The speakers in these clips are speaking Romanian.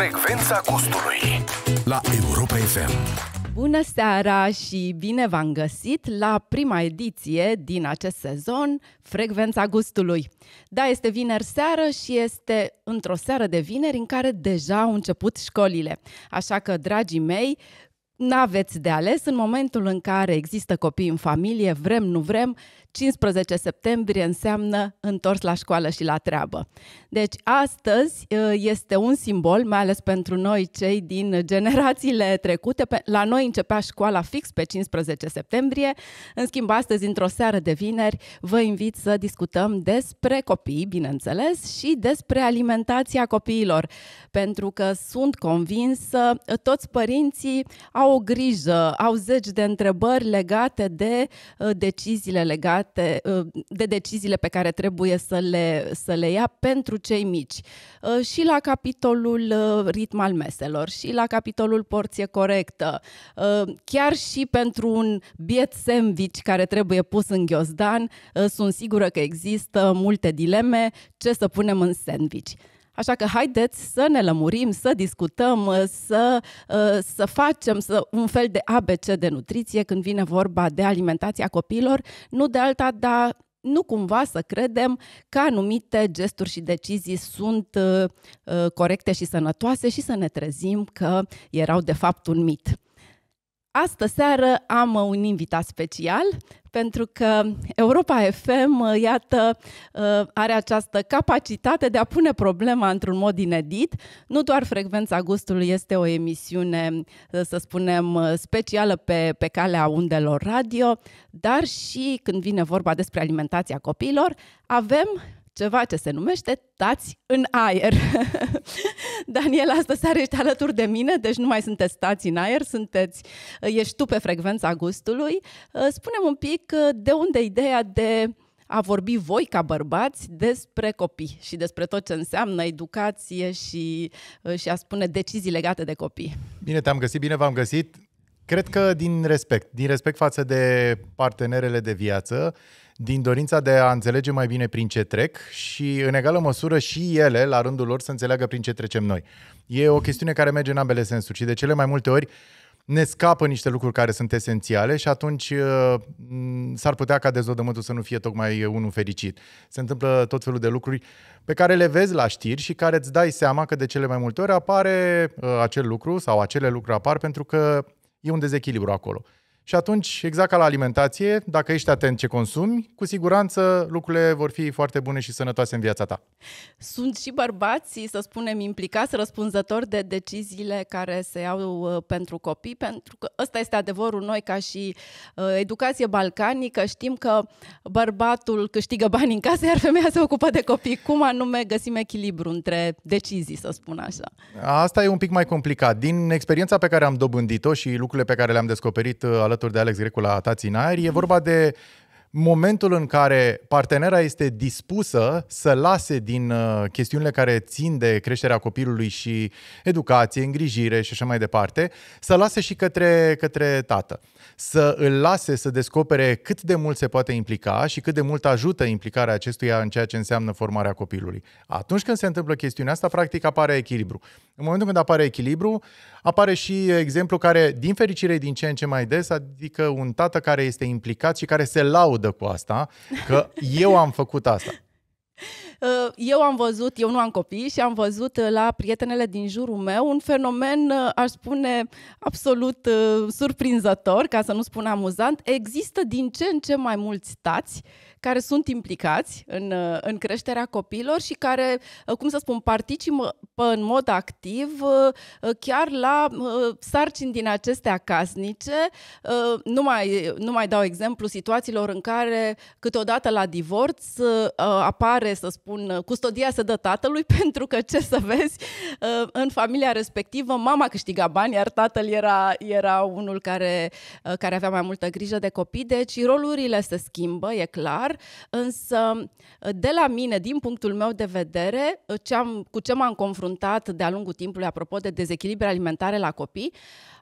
Frecvența gustului La Europa FM Bună seara și bine v-am găsit la prima ediție din acest sezon, Frecvența Gustului. Da, este vineri seară și este într-o seară de vineri în care deja au început școlile. Așa că, dragii mei, n-aveți de ales în momentul în care există copii în familie, vrem, nu vrem, 15 septembrie înseamnă întors la școală și la treabă. Deci astăzi ă, este un simbol, mai ales pentru noi cei din generațiile trecute. La noi începea școala fix pe 15 septembrie. În schimb, astăzi, într-o seară de vineri, vă invit să discutăm despre copii, bineînțeles, și despre alimentația copiilor. Pentru că sunt convinsă, ă, toți părinții au o grijă, au zeci de întrebări legate de ă, deciziile legate legate ă, de deciziile pe care trebuie să le, să le ia pentru cei mici. Ă, și la capitolul ă, ritm al meselor, și la capitolul porție corectă, chiar și pentru un biet sandwich care trebuie pus în ghiozdan, sunt sigură că există multe dileme ce să punem în sandwich. Așa că haideți să ne lămurim, să discutăm, uh, să, uh, să facem să, un fel de ABC de nutriție când vine vorba de alimentația copiilor, nu de alta, dar nu cumva să credem că anumite gesturi și decizii sunt uh, corecte și sănătoase și să ne trezim că erau de fapt un mit. Astă seară am uh, un invitat special pentru că Europa FM, uh, iată, uh, are această capacitate de a pune problema într-un mod inedit. Nu doar Frecvența Gustului este o emisiune, să spunem, specială pe, pe calea undelor radio, dar și când vine vorba despre alimentația copiilor, avem ceva ce se numește tați în aer. Daniela, asta seară ești alături de mine, deci nu mai sunteți tați în aer, sunteți, ești tu pe frecvența gustului. Uh, Spunem un pic uh, de unde ideea de a vorbi voi ca bărbați despre copii și despre tot ce înseamnă educație și, uh, și a spune decizii legate de copii. Bine te-am găsit, bine v-am găsit. Cred că din respect, din respect față de partenerele de viață, din dorința de a înțelege mai bine prin ce trec și, în egală măsură, și ele, la rândul lor, să înțeleagă prin ce trecem noi. E o chestiune care merge în ambele sensuri și de cele mai multe ori ne scapă niște lucruri care sunt esențiale și atunci uh, s-ar putea ca dezodământul să nu fie tocmai unul fericit. Se întâmplă tot felul de lucruri pe care le vezi la știri și care îți dai seama că de cele mai multe ori apare uh, acel lucru sau acele lucruri apar pentru că e un dezechilibru acolo. Și atunci, exact ca la alimentație, dacă ești atent ce consumi, cu siguranță lucrurile vor fi foarte bune și sănătoase în viața ta. Sunt și bărbații, să spunem, implicați răspunzători de deciziile care se iau uh, pentru copii, pentru că ăsta este adevărul noi ca și uh, educație balcanică, știm că bărbatul câștigă bani în casă, iar femeia se ocupă de copii. Cum anume găsim echilibru între decizii, să spun așa? Asta e un pic mai complicat. Din experiența pe care am dobândit-o și lucrurile pe care le-am descoperit uh, alături alături de Alex Grecu la Tați în aer. E vorba de momentul în care partenera este dispusă să lase din uh, chestiunile care țin de creșterea copilului și educație, îngrijire și așa mai departe, să lase și către, către tată. Să îl lase să descopere cât de mult se poate implica și cât de mult ajută implicarea acestuia în ceea ce înseamnă formarea copilului. Atunci când se întâmplă chestiunea asta, practic apare echilibru. În momentul când apare echilibru, apare și exemplu care, din fericire, din ce în ce mai des, adică un tată care este implicat și care se laudă cu asta, că eu am făcut asta. Uh, eu am văzut, eu nu am copii și am văzut uh, la prietenele din jurul meu un fenomen, uh, aș spune, absolut surprinzător, ca să nu spun amuzant. Există din ce în ce mai mulți tați care sunt implicați în, uh, în creșterea copiilor și care, uh, cum să spun, participă în mod activ uh, chiar la sarcini din acestea casnice. Nu mai, nu mai dau exemplu situațiilor în care câteodată la divorț apare, să spun, custodia se dă tatălui pentru că, ce să vezi, în familia respectivă mama câștiga bani, iar tatăl era, era unul care, care avea mai multă grijă de copii, deci rolurile se schimbă, e clar, clar, însă de la mine, din punctul meu de vedere, ce am, cu ce m-am confruntat de-a lungul timpului, apropo de dezechilibre alimentare la copii,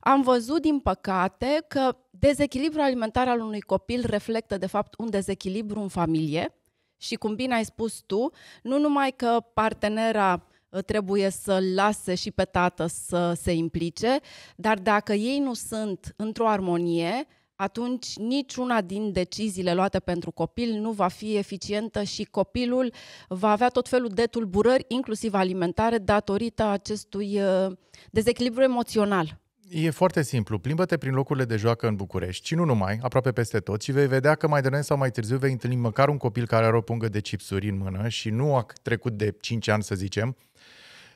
am văzut, din păcate, că dezechilibrul alimentar al unui copil reflectă, de fapt, un dezechilibru în familie și, cum bine ai spus tu, nu numai că partenera uh, trebuie să lase și pe tată să se implice, dar dacă ei nu sunt într-o armonie, atunci niciuna din deciziile luate pentru copil nu va fi eficientă și copilul va avea tot felul de tulburări, inclusiv alimentare, datorită acestui uh, dezechilibru emoțional. E foarte simplu. Plimbă-te prin locurile de joacă în București și nu numai, aproape peste tot și vei vedea că mai devreme sau mai târziu vei întâlni măcar un copil care are o pungă de chipsuri în mână și nu a trecut de 5 ani, să zicem,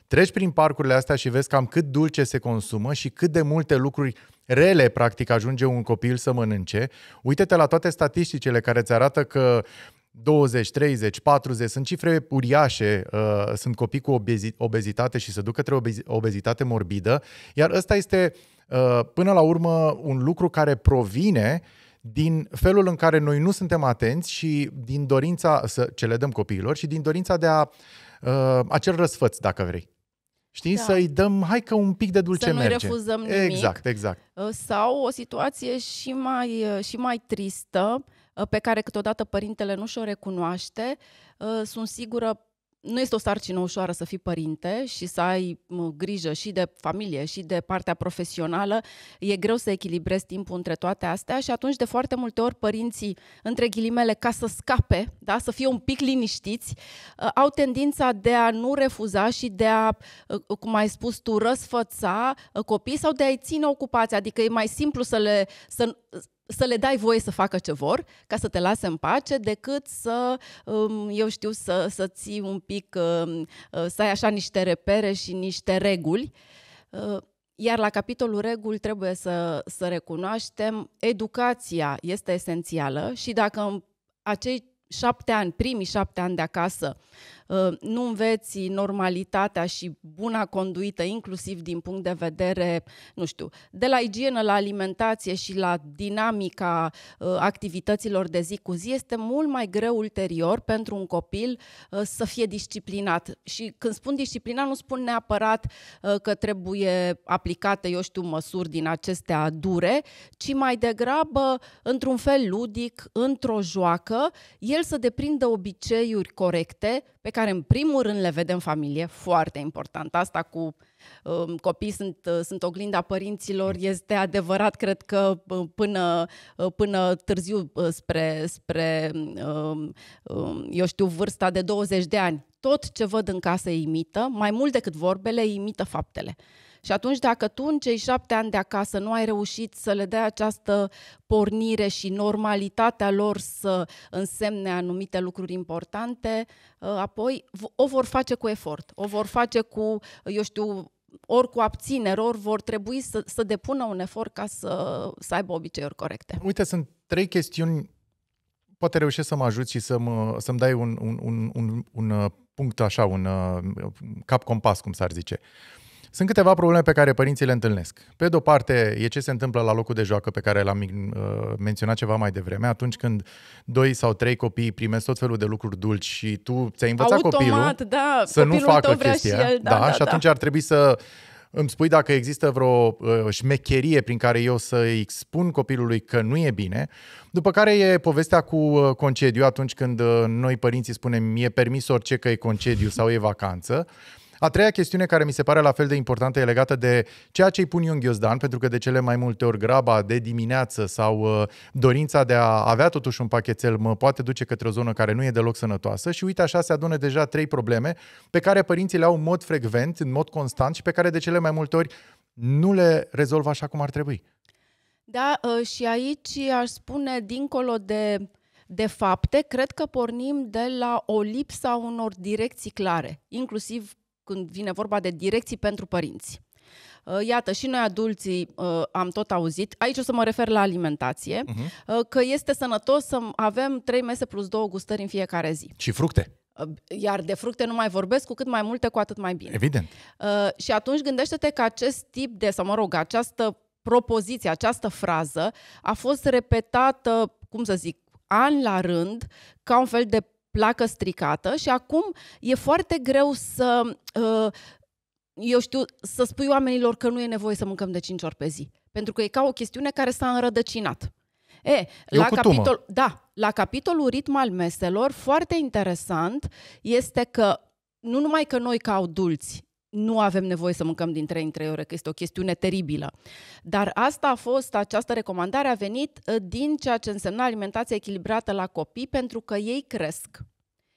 Treci prin parcurile astea și vezi cam cât dulce se consumă și cât de multe lucruri rele, practic, ajunge un copil să mănânce. Uite-te la toate statisticile care îți arată că 20, 30, 40, sunt cifre uriașe, uh, sunt copii cu obezi- obezitate și se duc către obezi- obezitate morbidă, iar ăsta este uh, până la urmă un lucru care provine din felul în care noi nu suntem atenți și din dorința să ce le dăm copiilor și din dorința de a uh, acel răsfăț, dacă vrei. Știi? Da. Să-i dăm, hai că un pic de dulce Să nu merge. refuzăm nimic. Exact, exact. Ă, sau o situație și mai, ă, și mai tristă, ă, pe care câteodată părintele nu și-o recunoaște. Sunt sigură nu este o sarcină ușoară să fii părinte și să ai grijă și de familie și de partea profesională. E greu să echilibrezi timpul între toate astea și atunci de foarte multe ori părinții, între ghilimele, ca să scape, da, să fie un pic liniștiți, ă, au tendința de a nu refuza și de a, ă, ă, cum ai spus tu, răsfăța copiii sau de a-i ține ocupația. Adică e mai simplu să le, să, să le dai voie să facă ce vor, ca să te lase în pace, decât să, um, eu știu, să, să ții un pic, um, uh, să ai așa niște repere și niște reguli. Uh, iar la capitolul reguli trebuie să, să recunoaștem, educația este esențială și dacă în acei șapte ani, primii șapte ani de acasă, Ă, nu înveți normalitatea și buna conduită, inclusiv din punct de vedere, nu știu, de la igienă, la alimentație și la dinamica ă, activităților de zi cu zi, este mult mai greu ulterior pentru un copil ă, să fie disciplinat. Și când spun disciplina, nu spun neapărat că trebuie aplicate, eu știu, măsuri din acestea dure, ci mai degrabă într-un fel ludic, într-o joacă, el să deprindă obiceiuri corecte pe care care în primul rând le vedem familie, foarte important. Asta cu um, copii sunt, uh, sunt oglinda părinților, este adevărat, cred că uh, până, uh, până târziu spre, spre um, um, eu știu, vârsta de 20 de ani, tot ce văd în casă imită, mai mult decât vorbele, imită faptele. Și atunci, dacă tu în cei șapte ani de acasă nu ai reușit să le dai această pornire și normalitatea lor să însemne anumite lucruri importante, uh, apoi o vor face cu efort, o vor face cu, eu știu, ori cu abțineri, ori vor trebui să, să depună un efort ca să, să aibă obiceiuri corecte. Uite, sunt trei chestiuni, poate reușesc să mă ajut și să mă, să-mi dai un, un, un, un, un uh, punct așa, un uh, cap compas, cum s-ar zice. Uh, sunt câteva probleme pe care părinții le întâlnesc. Pe de-o parte, e ce se întâmplă la locul de joacă pe care l-am uh, menționat ceva mai devreme, atunci când doi sau trei copii primesc tot felul de lucruri dulci și tu ți-ai învățat Automat, copilul da, să copilul nu facă chestia. Și, el, da, da, da, și da. atunci da. ar trebui să îmi spui dacă există vreo uh, șmecherie prin care eu să-i spun copilului că nu e bine, după care e povestea cu uh, concediu atunci când uh, noi părinții spunem e permis orice că e concediu sau e vacanță a treia chestiune care mi se pare la fel de importantă e legată de ceea ce îi pun în Ghiozdan, pentru că de cele mai multe ori graba de dimineață sau uh, dorința de a avea totuși un pachetel mă poate duce către o zonă care nu e deloc sănătoasă și uite așa se adună deja trei probleme pe care părinții le au în mod frecvent, în mod constant și pe care de cele mai multe ori nu le rezolvă așa cum ar trebui. Da, uh, și aici aș spune, dincolo de, de fapte, cred că pornim de la o lipsă a unor direcții clare, inclusiv când vine vorba de direcții pentru părinți. Uh, iată, și noi adulții uh, am tot auzit, aici o să mă refer la alimentație, uh-huh. că este sănătos să avem 3 mese plus 2 gustări în fiecare zi. Și fructe. Uh, iar de fructe nu mai vorbesc, cu cât mai multe, cu atât mai bine. Evident. Și atunci gândește-te că acest tip de, să mă rog, această propoziție, această frază a fost repetată, cum să zic, ani la rând, ca un fel de placă stricată și acum e foarte greu să, uh, eu știu, să spui oamenilor că nu e nevoie să mâncăm de 5 ori pe zi. Pentru că e ca o chestiune care s-a înrădăcinat. E, e la, capitol, da, la capitolul ritm al meselor, foarte interesant este că nu numai că noi ca adulți nu avem nevoie să mâncăm din 3 în 3 ore, că este o chestiune teribilă. Dar asta a fost, această recomandare a venit uh, din ceea ce însemna alimentația echilibrată la copii, pentru că ei cresc.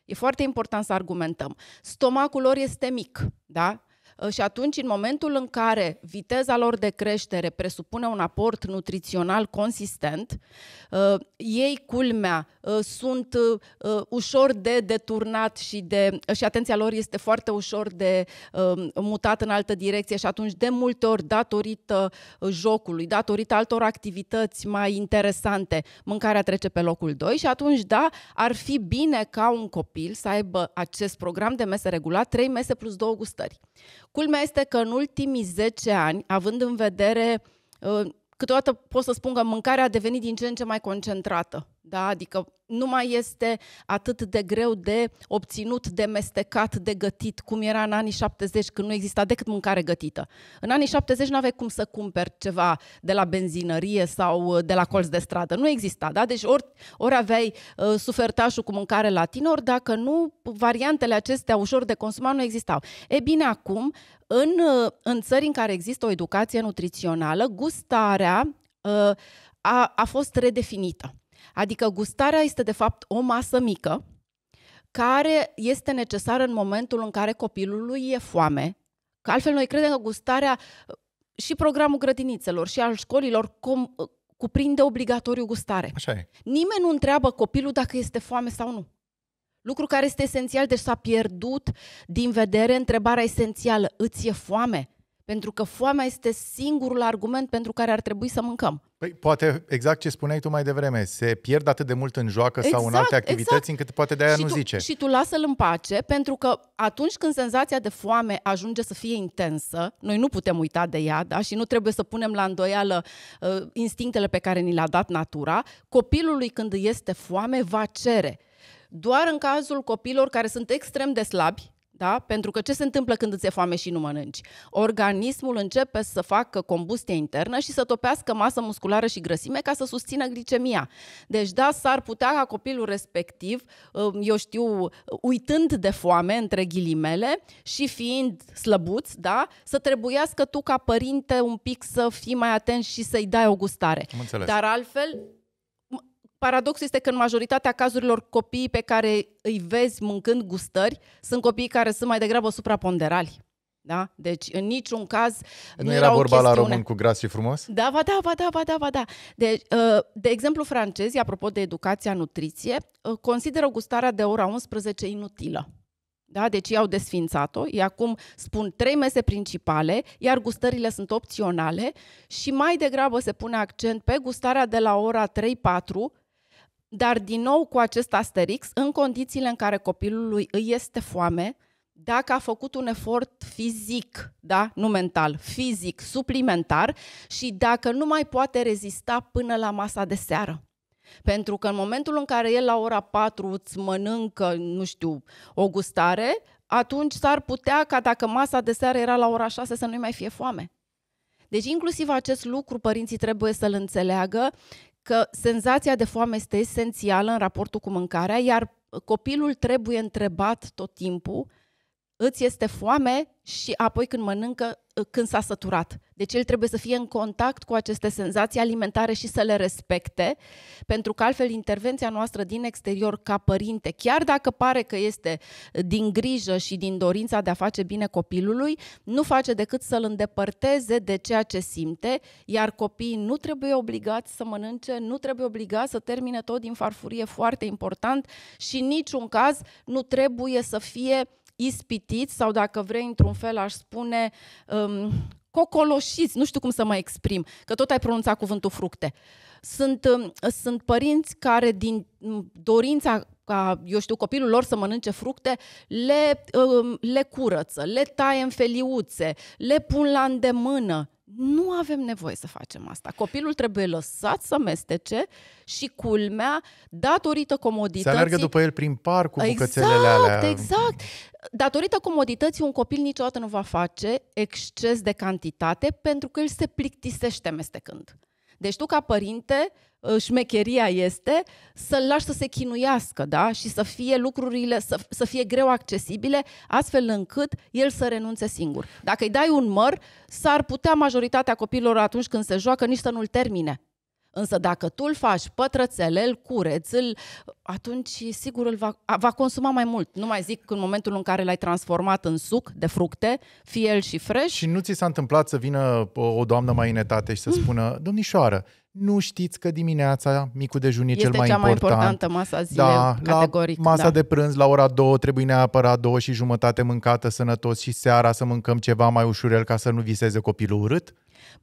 E foarte important să argumentăm. Stomacul lor este mic, da? Ă, și atunci, în momentul în care viteza lor de creștere presupune un aport nutrițional consistent, ă, ei, culmea, ă, sunt ușor de deturnat și, de, și atenția lor este foarte ușor de mutat în altă direcție și atunci, de multe ori, datorită jocului, datorită altor activități mai interesante, mâncarea trece pe locul 2 și atunci, da, ar fi bine ca un copil să aibă acest program de mese regulat, 3 mese plus 2 gustări. Culmea este că în ultimii 10 ani, având în vedere, uh, câteodată pot să spun că mâncarea a devenit din ce în ce mai concentrată da? Adică nu mai este atât de greu de obținut, de mestecat, de gătit, cum era în anii 70, când nu exista decât mâncare gătită. În anii 70 nu aveai cum să cumperi ceva de la benzinărie sau uh, de la colț de stradă. Nu exista, da? Deci ori, ori aveai uh, sufertașul cu mâncare latină, ori dacă nu, variantele acestea ușor de consumat nu existau. E bine, acum, în, uh, în țări în care există o educație nutrițională, gustarea uh, a, a fost redefinită. Adică gustarea este de fapt o masă mică care este necesară în momentul în care copilului e foame. Că altfel noi credem că gustarea și programul grădinițelor și al școlilor com- cuprinde obligatoriu gustare. Așa e. Nimeni nu întreabă copilul dacă este foame sau nu. Lucru care este esențial, deci s-a pierdut din vedere întrebarea esențială. Îți e foame? Pentru că foamea este singurul argument pentru care ar trebui să mâncăm. Păi, poate exact ce spuneai tu mai devreme, se pierd atât de mult în joacă exact, sau în alte exact, exact. activități exact. încât poate de aia și nu tu, zice. Și tu lasă-l în pace, pentru că atunci când senzația de foame ajunge să fie intensă, noi nu putem uita de ea da? și nu trebuie să punem la îndoială uh, instinctele pe care ni le-a dat natura, copilului când este foame va cere. Doar în cazul copilor care sunt extrem de slabi, da? Pentru că ce se întâmplă când îți e foame și nu mănânci? Organismul începe să facă combustie internă și să topească masă musculară și grăsime ca să susțină glicemia. Deci, da, s-ar putea ca copilul respectiv, um, eu știu, uitând de foame, între ghilimele, și fiind slăbuț, da, să trebuiască tu ca părinte un pic să fii mai atent și să-i dai o gustare. Dar altfel, Paradoxul este că în majoritatea cazurilor copiii pe care îi vezi mâncând gustări sunt copii care sunt mai degrabă supraponderali. Da? Deci în niciun caz nu, nu era, era vorba chestiune. la român cu gras și frumos? Da, va da, va da, va da, va da. De uh, de exemplu, francezii, apropo de educația nutriție, uh, consideră gustarea de ora 11 inutilă. Da? Deci ei au desfințat-o, ei acum spun trei mese principale, iar gustările sunt opționale și mai degrabă se pune accent pe gustarea de la ora 3-4 dar din nou cu acest asterix, în condițiile în care copilului îi este foame, dacă a făcut un efort fizic, da, nu mental, fizic, suplimentar și dacă nu mai poate rezista până la masa de seară. Pentru că în momentul în care el la ora 4 îți mănâncă, nu știu, o gustare, atunci s-ar putea ca dacă masa de seară era la ora 6 să nu-i mai fie foame. Deci inclusiv acest lucru părinții trebuie să-l înțeleagă că senzația de foame este esențială în raportul cu mâncarea, iar copilul trebuie întrebat tot timpul îți este foame și apoi când mănâncă, ă, când s-a săturat. Deci el trebuie să fie în contact cu aceste senzații alimentare și să le respecte, pentru că altfel intervenția noastră din exterior ca părinte, chiar dacă pare că este din grijă și din dorința de a face bine copilului, nu face decât să-l îndepărteze de ceea ce simte, iar copiii nu trebuie obligați să mănânce, nu trebuie obligați să termine tot din farfurie, foarte important, și în niciun caz nu trebuie să fie ispitiți sau dacă vrei într-un fel aș spune um, cocoloșiți, nu știu cum să mă exprim, că tot ai pronunțat cuvântul fructe. Sunt, um, sunt părinți care din mm, dorința ca, eu știu, copilul lor să mănânce fructe, le, um, le curăță, le taie în feliuțe, le pun la îndemână. Nu avem nevoie să facem asta. Copilul trebuie lăsat să mestece și culmea datorită comodității. Se alergă după el prin parc cu exact, bucățelele alea. Exact, Datorită comodității, un copil niciodată nu va face exces de cantitate pentru că el se plictisește mestecând. Deci tu ca părinte Uh, șmecheria este să-l lași să se chinuiască da? și să fie lucrurile, să, să fie greu accesibile, astfel încât el să renunțe singur. Dacă îi dai un măr, s-ar putea majoritatea copiilor atunci când se joacă nici să nu-l termine. Însă dacă tu îl faci pătrățele, îl cureți, îl, atunci sigur îl va, va consuma mai mult. Nu mai zic în momentul în care l-ai transformat în suc de fructe, fie el și fresh. Și nu ți s-a întâmplat să vină o doamnă mai în etate și să mm. spună, domnișoară, nu știți că dimineața, micul dejun e este cel mai important. Este cea mai importantă masa da, zilei, da, categoric. La masa da. de prânz, la ora două trebuie neapărat două și jumătate mâncată sănătos și seara să mâncăm ceva mai ușurel ca să nu viseze copilul urât.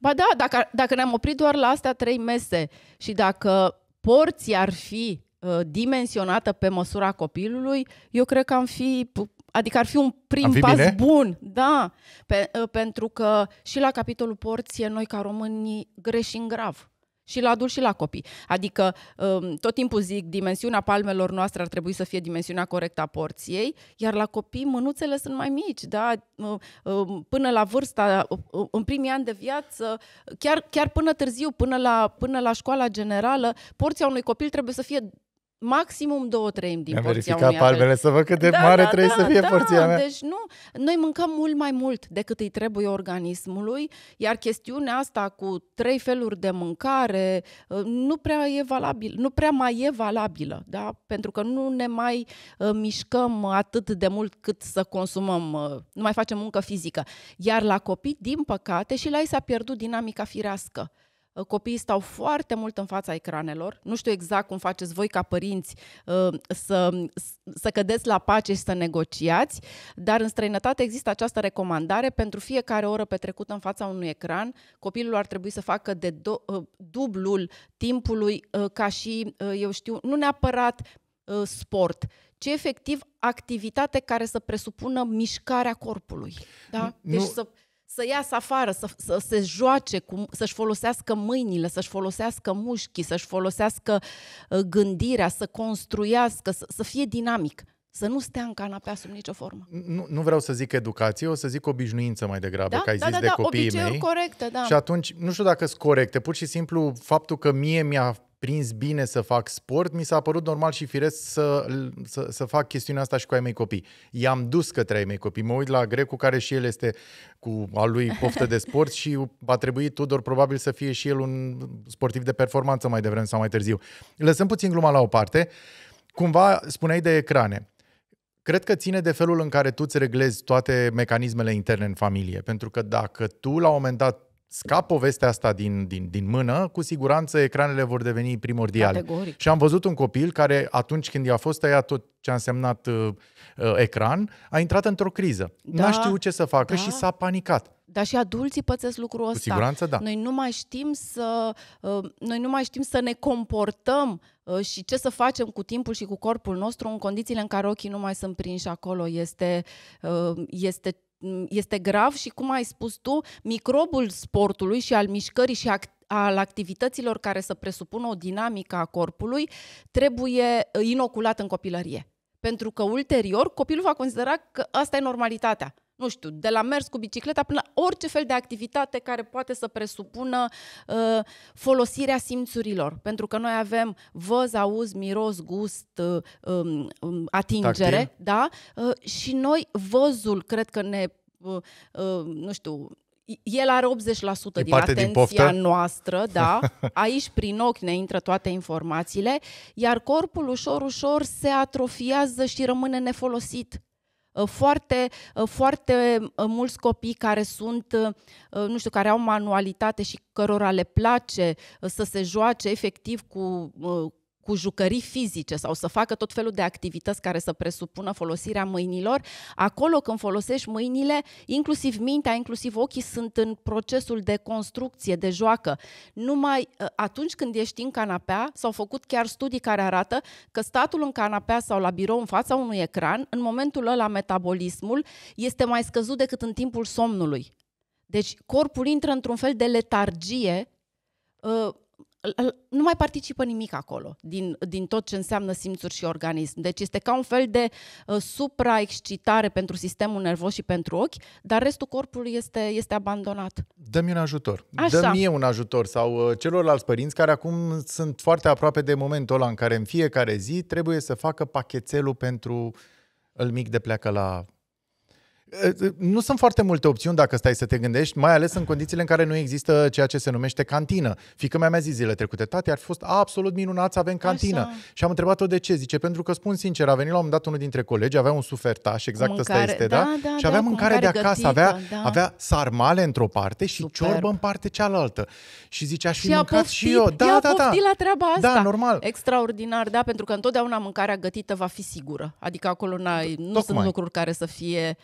Ba da, dacă, dacă ne-am oprit doar la astea trei mese și dacă porții ar fi uh, dimensionată pe măsura copilului, eu cred că am fi Adică ar fi un prim fi pas bine? bun, da, pe, uh, pentru că și la capitolul porție noi ca români greșim grav și la adulți și la copii. Adică, um, tot timpul zic, dimensiunea palmelor noastre ar trebui să fie dimensiunea corectă a porției, iar la copii mânuțele sunt mai mici, da? Uh, um, până la vârsta, uh, uh, în primii ani de viață, chiar, chiar până târziu, până la, până la școala generală, porția unui copil trebuie să fie maximum două treimi din Mi-am porția unui palmele să văd cât de da, mare da, trebuie da, să fie da, porția mea. Deci nu, noi mâncăm mult mai mult decât îi trebuie organismului, iar chestiunea asta cu trei feluri de mâncare uh, nu prea e valabil, nu prea mai e valabilă, da? pentru că nu ne mai uh, mișcăm atât de mult cât să consumăm, uh, nu mai facem muncă fizică. Iar la copii, din păcate, și la ei s-a pierdut dinamica firească. Uh, Uh, copiii stau foarte mult în fața ecranelor. Nu știu exact cum faceți voi ca părinți uh, să, să cădeți la pace și să negociați, dar în străinătate există această recomandare pentru fiecare oră petrecută în fața unui ecran, copilul ar trebui să facă de do- uh, dublul timpului ca și, eu știu, nu neapărat sport, ci efectiv activitate care să presupună mișcarea corpului. Da? Deci nu, să să iasă afară, să, să se joace, cu, să-și folosească mâinile, să-și folosească mușchii, să-și folosească uh, gândirea, să construiască, să, să fie dinamic. Să nu stea în canapea sub nicio formă. Nu, nu vreau să zic educație, o să zic obișnuință mai degrabă, da? ca ai da, zis da, de da, copiii mei. corecte, da. Și atunci, nu știu dacă sunt corecte, pur și simplu faptul că mie mi-a prins bine să fac sport, mi s-a părut normal și firesc să, să, să fac chestiunea asta și cu ai mei copii. I-am dus către ai mei copii. Mă uit la Grecu, care și el este cu al lui poftă de sport și va trebui Tudor probabil să fie și el un sportiv de performanță mai devreme sau mai târziu. Lăsăm puțin gluma la o parte. Cumva spuneai de ecrane. Cred că ține de felul în care tu îți reglezi toate mecanismele interne în familie. Pentru că dacă tu la un moment dat scap povestea asta din, din, din mână, cu siguranță ecranele vor deveni primordiale. Categoric. Și am văzut un copil care atunci când i-a fost tăiat tot ce a însemnat uh, uh ecran, a intrat într-o criză. Da, N-a știut ce să facă da. și s-a panicat. Dar și adulții pățesc lucrul ăsta. Cu siguranță, da. Noi nu mai știm să, uh, noi nu mai știm să ne comportăm uh, și ce să facem cu timpul și cu corpul nostru în condițiile în care ochii nu mai sunt prinși acolo. Este, uh, este este grav și, cum ai spus tu, microbul sportului și al mișcării și act- al activităților care să presupună o dinamică a corpului trebuie uh, inoculat în copilărie. Pentru că ulterior copilul va considera că asta e normalitatea nu știu, de la mers cu bicicleta până la orice fel de activitate care poate să presupună uh, folosirea simțurilor. Pentru că noi avem văz, auz, miros, gust, uh, um, um atingere, Tactil. da? Uh, și noi văzul, cred că ne, uh, uh, nu știu, el are 80% e din atenția din noastră, da? Aici prin ochi ne intră toate informațiile, iar corpul ușor ușor se atrofiază și rămâne nefolosit. Ă, foarte, ă, foarte ă, mulți copii care sunt, nu știu, care au manualitate și cărora le place să se joace efectiv cu cu jucării fizice sau să facă tot felul de activități care să presupună folosirea mâinilor, acolo când folosești mâinile, inclusiv mintea, inclusiv ochii sunt în procesul de construcție, de joacă. Numai ă, atunci când ești în canapea, s-au făcut chiar studii care arată că statul în canapea sau la birou în fața unui ecran, în momentul ăla metabolismul este mai scăzut decât în timpul somnului. Deci corpul intră într-un fel de letargie ă, nu mai participă nimic acolo din, din tot ce înseamnă simțuri și organism. Deci este ca un fel de uh, supraexcitare pentru sistemul nervos și pentru ochi, dar restul corpului este, este abandonat. Dă-mi un ajutor. Așa. Dă-mi un ajutor sau uh, celorlalți părinți care acum sunt foarte aproape de momentul ăla în care în fiecare zi trebuie să facă pachetelul pentru îl mic de pleacă la nu sunt foarte multe opțiuni dacă stai să te gândești, mai ales în condițiile în care nu există ceea ce se numește cantină. Fică mea mi-a zis zilele trecute, tati, ar fi fost absolut minunat să avem cantină. Așa. Și am întrebat-o de ce. Zice, pentru că spun sincer, a venit la un moment dat unul dintre colegi, avea un sufertaș, exact mâncare, asta este, da? da? da și avea da, mâncare, mâncare de acasă, gătită, avea, da. avea sarmale într-o parte și Superb. ciorbă în parte cealaltă. Și zice, aș fi și mâncat poftit, și eu. Da, da, da. la treaba da, asta. Da, normal. Extraordinar, da, pentru că întotdeauna mâncarea gătită va fi sigură. Adică acolo nu sunt lucruri care să fie...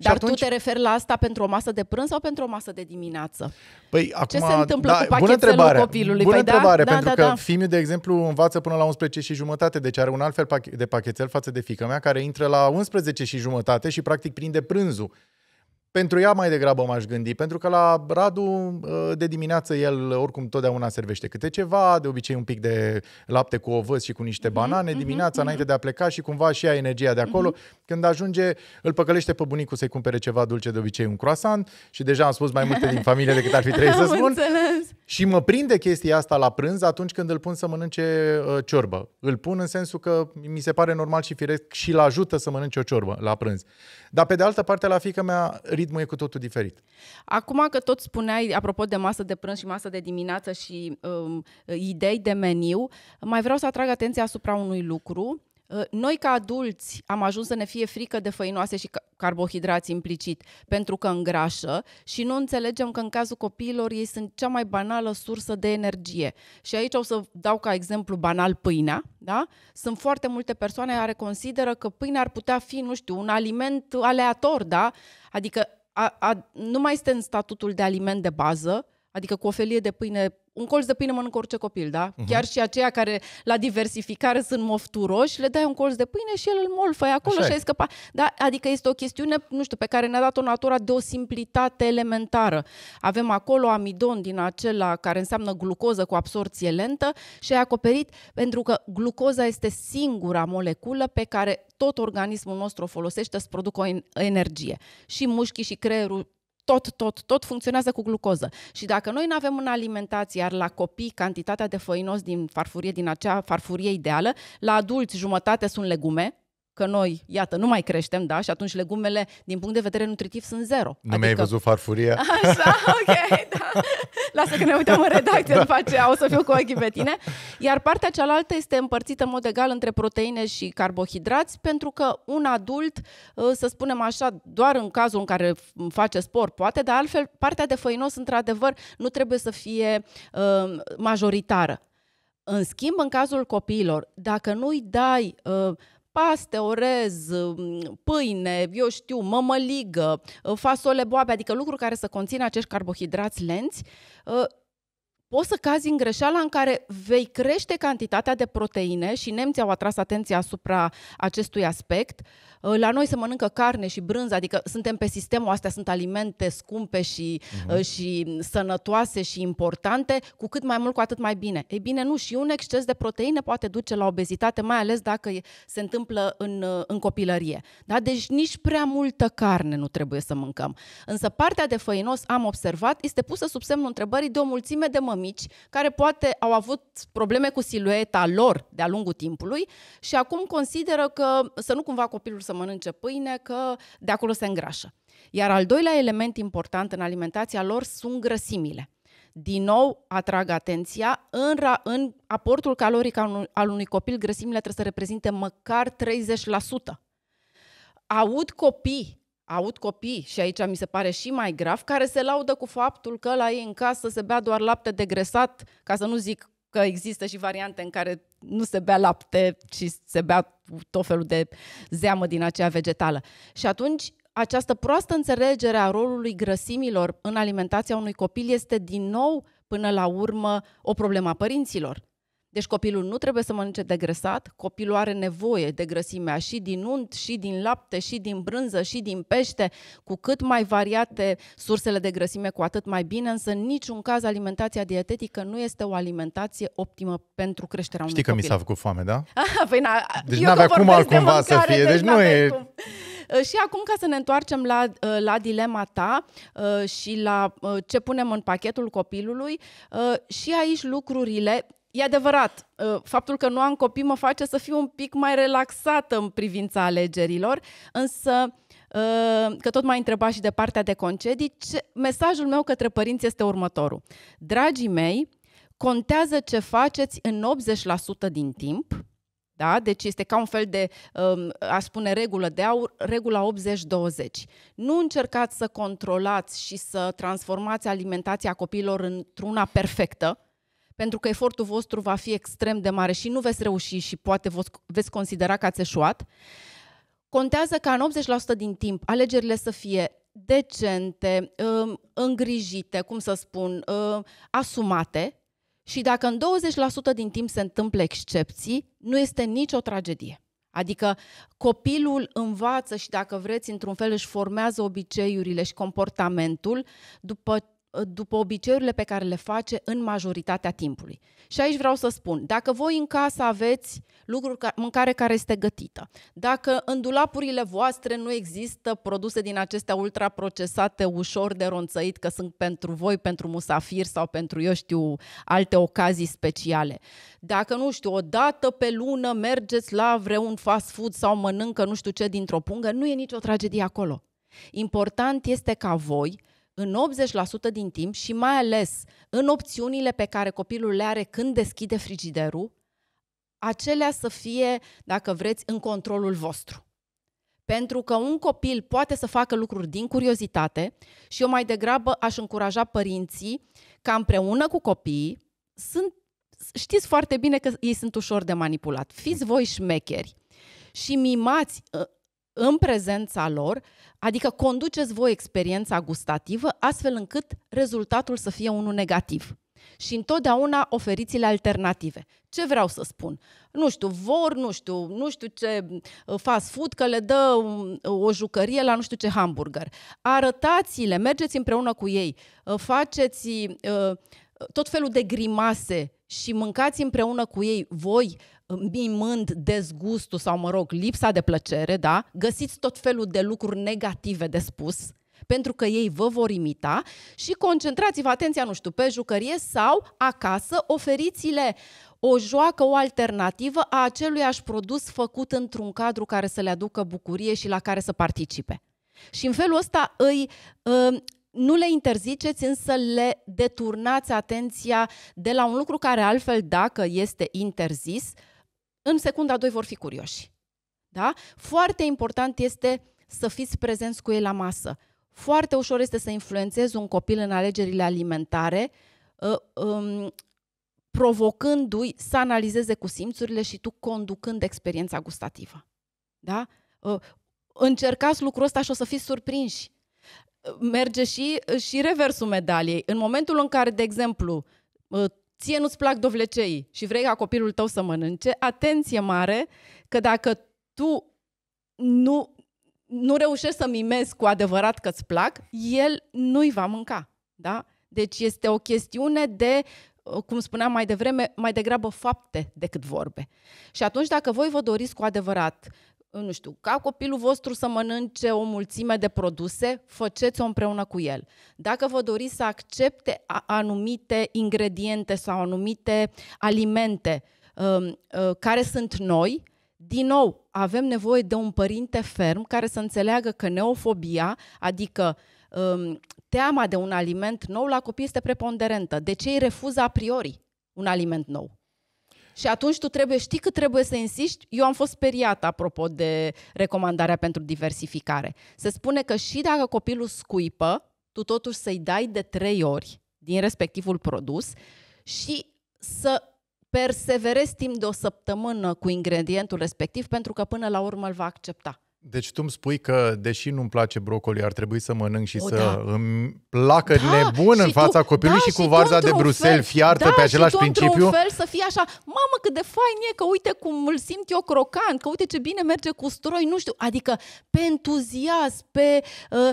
Dar atunci... tu te referi la asta pentru o masă de prânz sau pentru o masă de dimineață? Păi, acum, Ce se întâmplă da, cu pachetelul întrebare, copilului? Bună păi, da, întrebare, da? pentru da, da, că da. fiul de exemplu, învață până la 11 și jumătate, deci are un alt fel de pachetel față de fică mea, care intră la 11 și jumătate și practic prinde prânzul. Pentru ea mai degrabă m-aș gândi, pentru că la Radu uh, de dimineață el oricum totdeauna servește câte ceva, de obicei un pic de lapte cu ovăz și cu niște mhm, banane mm-hmm, dimineața mm-hmm. înainte de a pleca și cumva și ia energia de acolo. Mm-hmm. Când ajunge, îl păcălește pe bunicul să-i cumpere ceva dulce, de obicei un croissant și deja am spus mai multe din familie decât ar fi trebuit să spun. Înțeles. Și mă prinde chestia asta la prânz atunci când îl pun să mănânce uh, ciorbă. Îl pun în sensul că mi se pare normal și firesc și îl ajută să mănânce o ciorbă la prânz. Dar pe de altă parte la fiica mea ritmul e cu totul diferit. Acum că tot spuneai, apropo de masă de prânz și masă de dimineață și um, idei de meniu, mai vreau să atrag atenția asupra unui lucru. Uh, noi, ca adulți, am ajuns să ne fie frică de făinoase și carbohidrați implicit, pentru că îngrașă și nu înțelegem că, în cazul copiilor, ei sunt cea mai banală sursă de energie. Și aici o să dau ca exemplu banal pâinea. Da? Sunt foarte multe persoane care consideră că pâinea ar putea fi, nu știu, un aliment aleator, da? adică a, a, nu mai este în statutul de aliment de bază, adică cu o felie de pâine un colț de pâine mănâncă orice copil, da? Uh-huh. Chiar și aceia care la diversificare sunt mofturoși, le dai un colț de pâine și el îl molfă acolo Așa și ai scăpat. Da? Adică este o chestiune, nu știu, pe care ne-a dat-o natura de o simplitate elementară. Avem acolo amidon din acela care înseamnă glucoză cu absorție lentă și ai acoperit pentru că glucoza este singura moleculă pe care tot organismul nostru o folosește să producă o energie. Și mușchii și creierul tot, tot, tot funcționează cu glucoză. Și dacă noi nu avem în alimentație, iar la copii cantitatea de făinos din farfurie, din acea farfurie ideală, la adulți jumătate sunt legume, că noi, iată, nu mai creștem, da, și atunci legumele, din punct de vedere nutritiv, sunt zero. Nu adică... mi-ai văzut farfuria? Așa, ok, da. Lasă că ne uităm în redacție da. după aceea, o să fiu cu ochii pe tine. Iar partea cealaltă este împărțită în mod egal între proteine și carbohidrați, pentru că un adult, uh, să spunem așa, doar în cazul în care face sport, poate, dar altfel, partea de făinos, într-adevăr, nu trebuie să fie uh, majoritară. În schimb, în cazul copiilor, dacă nu-i dai uh, paste, orez, mm, pâine, eu știu, mămăligă, uh, fasole boabe, adică lucruri care să conțină acești carbohidrați lenți, uh, poți să cazi în greșeala în care vei crește cantitatea de proteine și nemții au atras atenția asupra acestui aspect. Uh, la noi se mănâncă carne și brânză, adică suntem pe sistemul, astea sunt alimente scumpe și, uh-huh. și sănătoase și importante, cu cât mai mult, cu atât mai bine. Ei bine, nu, și un exces de proteine poate duce la obezitate, mai ales dacă se întâmplă în, uh, în copilărie. Da? Deci nici prea multă carne nu trebuie să mâncăm. Însă partea de făinos, am observat, este pusă sub semnul întrebării de o mulțime de mă mămici care poate au avut probleme cu silueta lor de-a lungul timpului și acum consideră că să nu cumva copilul să mănânce pâine, că de acolo se îngrașă. Iar al doilea element important în alimentația lor sunt grăsimile din nou atrag atenția, în, ra- în aportul caloric al unui, al unui copil, grăsimile trebuie să reprezinte măcar 30%. Aud copii aud copii, și aici mi se pare și mai grav, care se laudă cu faptul că la ei în casă se bea doar lapte degresat, ca să nu zic că există și variante în care nu se bea lapte, ci se bea tot felul de zeamă din aceea vegetală. Și atunci, această proastă înțelegere a rolului grăsimilor în alimentația unui copil este din nou, până la urmă, o problemă a părinților. Deci copilul nu trebuie să mănânce degresat, copilul are nevoie de grăsimea și din unt, și din lapte, și din brânză, și din pește, cu cât mai variate sursele de grăsime, cu atât mai bine, însă în niciun caz alimentația dietetică nu este o alimentație optimă pentru creșterea unui Știi că mi s-a făcut foame, da? Ah, păi na, deci n-avea cum altcumva să fie, deci, deci nu e... Uh, și acum ca să ne întoarcem la, uh, la dilema ta uh, și la ce punem în pachetul copilului, și aici lucrurile e adevărat, ă, faptul că nu am copii mă face să fiu un pic mai relaxată în privința alegerilor, însă ă, că tot m-ai întrebat și de partea de concedii, ce, mesajul meu către părinți este următorul. Dragii mei, contează ce faceți în 80% din timp, da? Deci este ca un fel de, ă, a spune, regulă de aur, regula 80-20. Nu încercați să controlați și să transformați alimentația copiilor într-una perfectă, pentru că efortul vostru va fi extrem de mare și nu veți reuși și poate veți considera că ați eșuat. Contează ca în 80% din timp alegerile să fie decente, îngrijite, cum să spun, asumate și dacă în 20% din timp se întâmplă excepții, nu este nicio tragedie. Adică copilul învață și dacă vreți, într-un fel își formează obiceiurile și comportamentul după Ă, după obiceiurile pe care le face în majoritatea timpului. Și aici vreau să spun, dacă voi în casă aveți lucruri, ca, mâncare care este gătită, dacă în dulapurile voastre nu există produse din acestea ultraprocesate, ușor de ronțăit, că sunt pentru voi, pentru musafir sau pentru, eu știu, alte ocazii speciale, dacă, nu știu, o dată pe lună mergeți la vreun fast food sau mănâncă nu știu ce dintr-o pungă, nu e nicio tragedie acolo. Important este ca voi în 80% din timp și mai ales în opțiunile pe care copilul le are când deschide frigiderul, acelea să fie, dacă vreți, în controlul vostru. Pentru că un copil poate să facă lucruri din curiozitate și eu mai degrabă aș încuraja părinții ca împreună cu copiii, sunt, știți foarte bine că ei sunt ușor de manipulat, fiți voi șmecheri și mimați ă, în prezența lor, adică conduceți voi experiența gustativă astfel încât rezultatul să fie unul negativ. Și întotdeauna oferiți-le alternative. Ce vreau să spun? Nu știu, vor, nu știu, nu știu ce uh, fast food, că le dă um, o jucărie la nu știu ce hamburger. Arătați-le, mergeți împreună cu ei, uh, faceți uh, tot felul de grimase și mâncați împreună cu ei voi mimând dezgustul sau, mă rog, lipsa de plăcere, da? găsiți tot felul de lucruri negative de spus, pentru că ei vă vor imita și concentrați-vă atenția, nu știu, pe jucărie sau acasă, oferiți-le o joacă, o alternativă a aș produs făcut într-un cadru care să le aducă bucurie și la care să participe. Și în felul ăsta îi, uh, nu le interziceți, însă le deturnați atenția de la un lucru care altfel, dacă este interzis, în secunda 2 vor fi curioși. Da? Foarte important este să fiți prezenți cu ei la masă. Foarte ușor este să influențezi un copil în alegerile alimentare, ă, provocându-i să analizeze cu simțurile și tu conducând experiența gustativă. Da? Ă, încercați lucrul ăsta și o să fiți surprinși. Merge și, și reversul medaliei. În momentul în care, de exemplu, ă, ție nu-ți plac dovlecei și vrei ca copilul tău să mănânce, atenție mare că dacă tu nu, nu reușești să mimezi cu adevărat că-ți plac, el nu-i va mânca. Da? Deci este o chestiune de uh, cum spuneam mai devreme, mai degrabă fapte decât vorbe. Și atunci, dacă voi vă doriți cu adevărat nu știu, ca copilul vostru să mănânce o mulțime de produse, faceți-o împreună cu el. Dacă vă doriți să accepte anumite ingrediente sau anumite alimente um, uh, care sunt noi, din nou, avem nevoie de un părinte ferm care să înțeleagă că neofobia, adică um, teama de un aliment nou la copii este preponderentă. De ce îi refuză a priori un aliment nou? Și atunci tu trebuie, știi că trebuie să insiști? Eu am fost speriată, apropo de recomandarea pentru diversificare. Se spune că și dacă copilul scuipă, tu totuși să-i dai de trei ori din respectivul produs și să perseverezi timp de o săptămână cu ingredientul respectiv pentru că până la urmă îl va accepta. Deci tu îmi spui că, deși nu-mi place brocoli, ar trebui să mănânc și o, să da. îmi placă da, nebun în fața tu, copilului da, și cu și varza de Bruxelles fiartă da, pe același și tu, principiu. într-un fel să fie așa, mamă cât de fain e, că uite cum îl simt eu crocant, că uite ce bine merge cu stroi, nu știu, adică pe entuziasm, pe... Uh,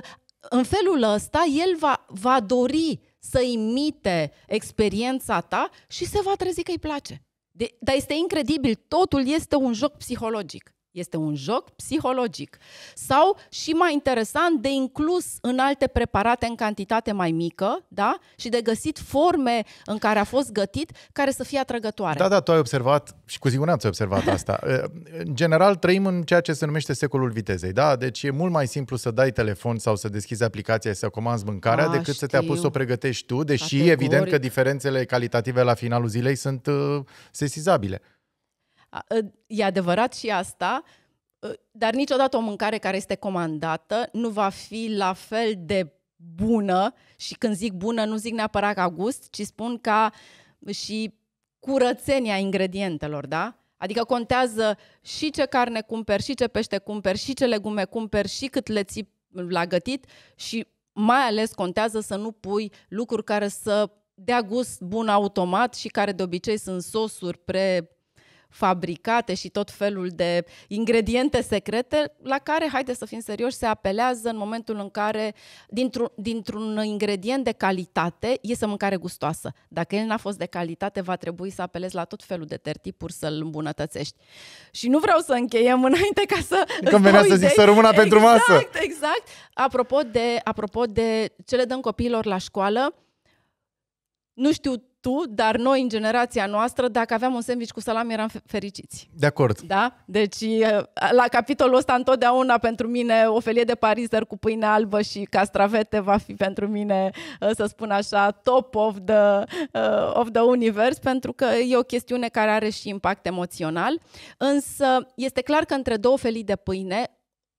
în felul ăsta el va, va dori să imite experiența ta și se va trezi că îi place. De, dar este incredibil, totul este un joc psihologic. Este un joc psihologic. Sau, și mai interesant, de inclus în alte preparate în cantitate mai mică, da? Și de găsit forme în care a fost gătit care să fie atrăgătoare. Da, da, tu ai observat și cu siguranță ai observat asta. în general, trăim în ceea ce se numește secolul vitezei, da? Deci e mult mai simplu să dai telefon sau să deschizi aplicația și să comanzi mâncarea a, decât știu. să te apuci să o pregătești tu, deși Categoric. evident că diferențele calitative la finalul zilei sunt uh, sesizabile. Ă, e adevărat și asta, ă, dar niciodată o mâncare care este comandată nu va fi la fel de bună și când zic bună nu zic neapărat ca gust, ci spun ca și curățenia ingredientelor, da? Adică contează și ce carne cumperi, și ce pește cumperi, și ce legume cumperi, și cât le ții la gătit și mai ales contează să nu pui lucruri care să dea gust bun automat și care de obicei sunt sosuri pre fabricate și tot felul de ingrediente secrete la care, haide să fim serioși, se apelează în momentul în care dintr-un, dintr-un ingredient de calitate iese mâncare gustoasă. Dacă el n-a fost de calitate, va trebui să apelezi la tot felul de tertipuri să-l îmbunătățești. Și nu vreau să încheiem înainte ca să... Că venea să zic să rămână exact, pentru masă. Exact, exact. Apropo de, apropo de ce le dăm copiilor la școală, nu știu tu, dar noi în generația noastră, dacă aveam un sandwich cu salam, eram fericiți. De acord. Da? Deci la capitolul ăsta întotdeauna pentru mine o felie de parizer cu pâine albă și castravete va fi pentru mine, să spun așa, top of the, of the universe, pentru că e o chestiune care are și impact emoțional. Însă este clar că între două felii de pâine,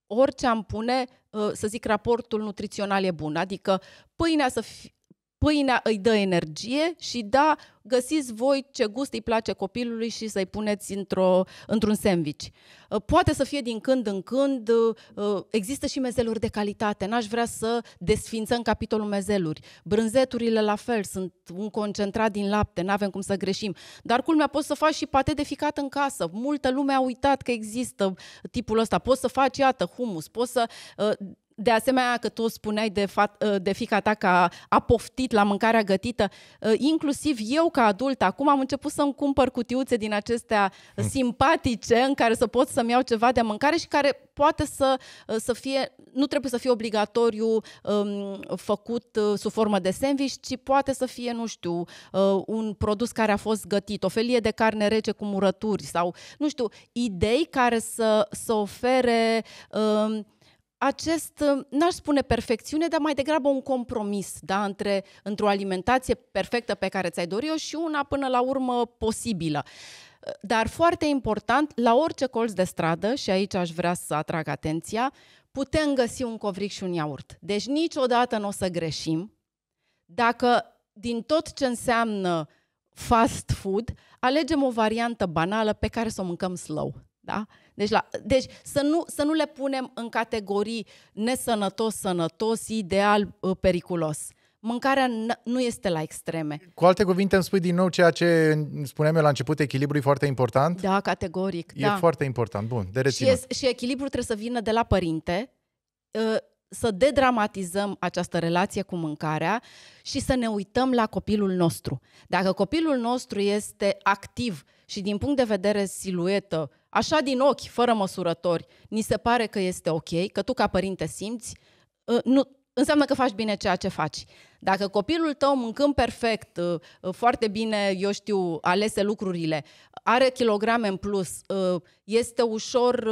orice am pune, să zic, raportul nutrițional e bun. Adică pâinea să, fie pâinea îi dă energie și da, găsiți voi ce gust îi place copilului și să-i puneți într-o, într-un sandwich. Uh, poate să fie din când în când, uh, uh, există și mezeluri de calitate, n-aș vrea să desfințăm capitolul mezeluri. Brânzeturile la fel, sunt un concentrat din lapte, nu avem cum să greșim. Dar culmea, poți să faci și pate de ficat în casă. Multă lume a uitat că există tipul ăsta. Poți să faci, iată, humus, poți să de asemenea, că tu spuneai de, fa- uh, de fica ta că a, poftit la mâncarea gătită, uh, inclusiv eu ca adult, acum am început să-mi cumpăr cutiuțe din acestea uh, hmm. simpatice în care să pot să-mi iau ceva de mâncare și care poate să, să fie, nu trebuie să fie obligatoriu um, făcut sub formă de sandwich, ci poate să fie, nu știu, un produs care a fost gătit, o felie de carne rece cu murături sau, nu știu, idei care să, să ofere... Um, acest, uh, n-aș spune perfecțiune, dar mai degrabă un compromis da? între într-o alimentație perfectă pe care ți-ai dori-o și una până la urmă posibilă. Uh, dar foarte important, la orice colț de stradă, și aici aș vrea să atrag atenția, putem găsi un covric și un iaurt. Deci niciodată nu o să greșim dacă din tot ce înseamnă fast food, alegem o variantă banală pe care să o mâncăm slow. Da? Uh, deci, la, deci să, nu, să nu le punem în categorii nesănătos, sănătos, ideal, uh, periculos mâncarea nu este la extreme. Cu alte cuvinte, îmi spui din nou ceea ce spuneam eu la început, echilibru e foarte important? Da, categoric. E da. foarte important, bun, de reținut. Și, e, și echilibru trebuie să vină de la părinte, uh, să dedramatizăm această relație cu mâncarea și să ne uităm la copilul nostru. Dacă copilul nostru este activ și din punct de vedere siluetă așa din ochi, fără măsurători, ni se pare că este ok, că tu ca părinte simți, uh, nu, înseamnă că faci bine ceea ce faci. Dacă copilul tău mâncând perfect, uh, uh, foarte bine, eu știu, alese lucrurile, are kilograme în plus, uh, este ușor,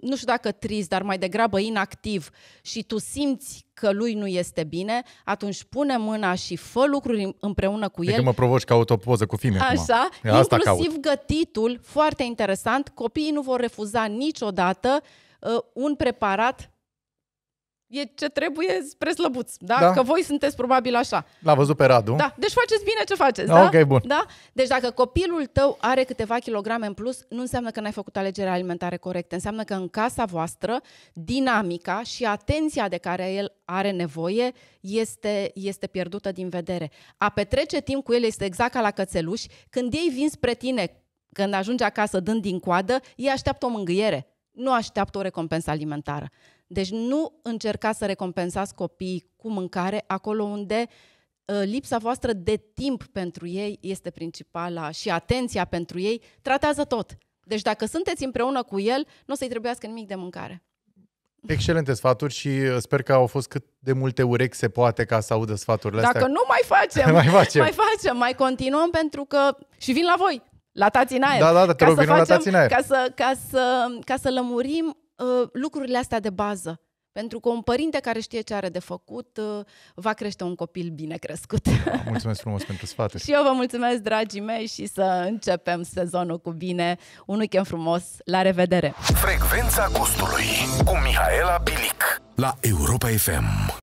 nu știu dacă trist, dar mai degrabă inactiv și tu simți că lui nu este bine, atunci pune mâna și fă lucruri împreună cu adică el. Adică mă provoci ca poză cu filme. Așa, Asta inclusiv caut. gătitul, foarte interesant, copiii nu vor refuza niciodată un preparat e ce trebuie spre slăbuți, da? da? Că voi sunteți probabil așa. L-a văzut pe Radu. Da, deci faceți bine ce faceți, da? da? Ok, bun. Da? Deci dacă copilul tău are câteva kilograme în plus, nu înseamnă că n-ai făcut alegerea alimentare corectă. Înseamnă că în casa voastră, dinamica și atenția de care el are nevoie este, este pierdută din vedere. A petrece timp cu el este exact ca la cățeluși. Când ei vin spre tine, când ajunge acasă dând din coadă, ei așteaptă o mângâiere, nu așteaptă o recompensă alimentară. Deci nu încercați să recompensați copiii cu mâncare acolo unde ă, lipsa voastră de timp pentru ei este principala și atenția pentru ei tratează tot. Deci dacă sunteți împreună cu el, nu o să-i trebuiască nimic de mâncare. Excelente sfaturi și ă, sper că au fost cât de multe urechi se poate ca să audă sfaturile Dacă astea. Dacă nu, mai facem, mai facem. Mai facem, mai continuăm pentru că... Și vin la voi, la tați în aer. Da, da, da te rog, ca să facem, la în aer. Ca să, ca, să, ca să lămurim Uh, lucrurile astea de bază. Pentru că un părinte care știe ce are de făcut uh, va crește un copil bine crescut. mulțumesc frumos pentru sfat. și eu vă mulțumesc, dragii mei, și să începem sezonul cu bine. Un weekend frumos. La revedere! Frecvența gustului cu Mihaela Bilic la Europa FM.